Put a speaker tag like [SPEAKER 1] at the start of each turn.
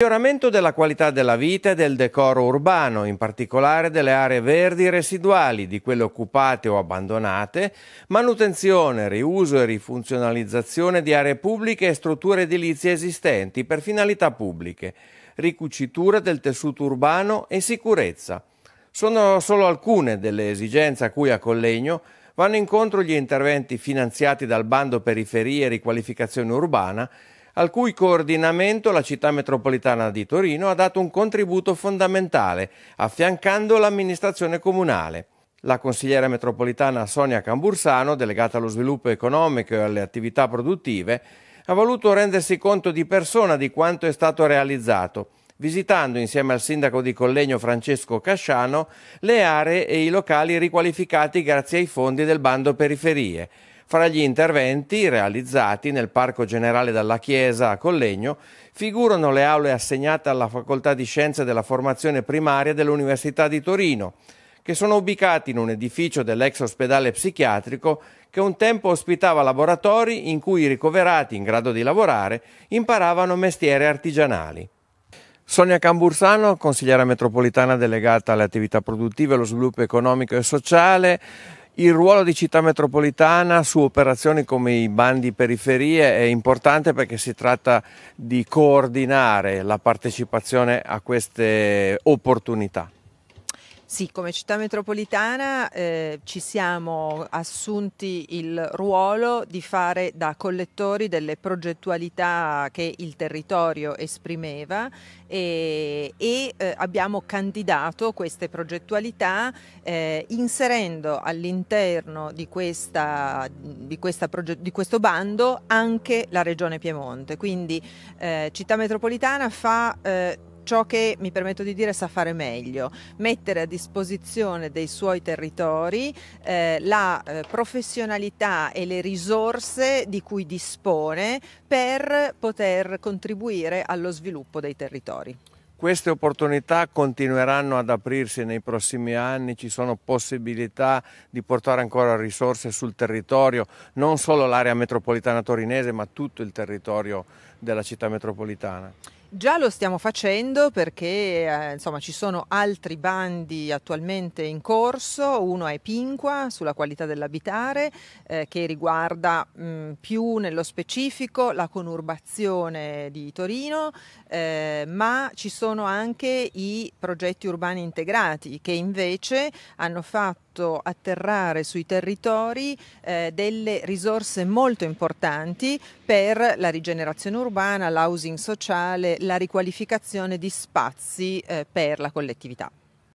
[SPEAKER 1] Miglioramento della qualità della vita e del decoro urbano, in particolare delle aree verdi residuali, di quelle occupate o abbandonate, manutenzione, riuso e rifunzionalizzazione di aree pubbliche e strutture edilizie esistenti per finalità pubbliche, ricucitura del tessuto urbano e sicurezza. Sono solo alcune delle esigenze a cui a Collegno vanno incontro gli interventi finanziati dal bando periferie e riqualificazione urbana al cui coordinamento la città metropolitana di Torino ha dato un contributo fondamentale, affiancando l'amministrazione comunale. La consigliera metropolitana Sonia Cambursano, delegata allo sviluppo economico e alle attività produttive, ha voluto rendersi conto di persona di quanto è stato realizzato, visitando insieme al sindaco di Collegno Francesco Casciano le aree e i locali riqualificati grazie ai fondi del bando periferie. Fra gli interventi realizzati nel Parco Generale dalla Chiesa a Collegno figurano le aule assegnate alla Facoltà di Scienze della Formazione Primaria dell'Università di Torino, che sono ubicati in un edificio dell'ex ospedale psichiatrico che un tempo ospitava laboratori in cui i ricoverati in grado di lavorare imparavano mestieri artigianali. Sonia Cambursano, consigliera metropolitana delegata alle attività produttive, e allo sviluppo economico e sociale, il ruolo di città metropolitana su operazioni come i bandi periferie è importante perché si tratta di coordinare la partecipazione a queste opportunità.
[SPEAKER 2] Sì, come città metropolitana eh, ci siamo assunti il ruolo di fare da collettori delle progettualità che il territorio esprimeva e, e eh, abbiamo candidato queste progettualità eh, inserendo all'interno di, di, di, questo bando anche la Regione Piemonte. Quindi eh, città metropolitana fa eh, ciò che mi permetto di dire sa fare meglio, mettere a disposizione dei suoi territori eh, la eh, professionalità e le risorse di cui dispone per poter contribuire allo sviluppo dei territori.
[SPEAKER 1] Queste opportunità continueranno ad aprirsi nei prossimi anni, ci sono possibilità di portare ancora risorse sul territorio, non solo l'area metropolitana torinese ma tutto il territorio della città metropolitana.
[SPEAKER 2] Già lo stiamo facendo perché eh, insomma, ci sono altri bandi attualmente in corso, uno è Pinqua sulla qualità dell'abitare eh, che riguarda mh, mm, più nello specifico la conurbazione di Torino, eh, ma ci sono anche i progetti urbani integrati che invece hanno fatto fatto atterrare sui territori eh, delle risorse molto importanti per la rigenerazione urbana, l'housing sociale, la riqualificazione di spazi eh, per la collettività.